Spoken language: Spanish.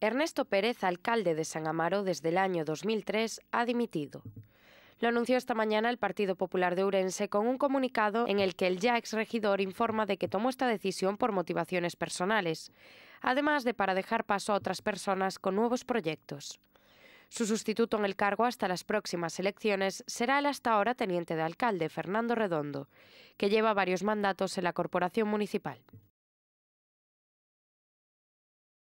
Ernesto Pérez, alcalde de San Amaro desde el año 2003, ha dimitido. Lo anunció esta mañana el Partido Popular de Urense con un comunicado en el que el ya exregidor informa de que tomó esta decisión por motivaciones personales, además de para dejar paso a otras personas con nuevos proyectos. Su sustituto en el cargo hasta las próximas elecciones será el hasta ahora teniente de alcalde, Fernando Redondo, que lleva varios mandatos en la corporación municipal.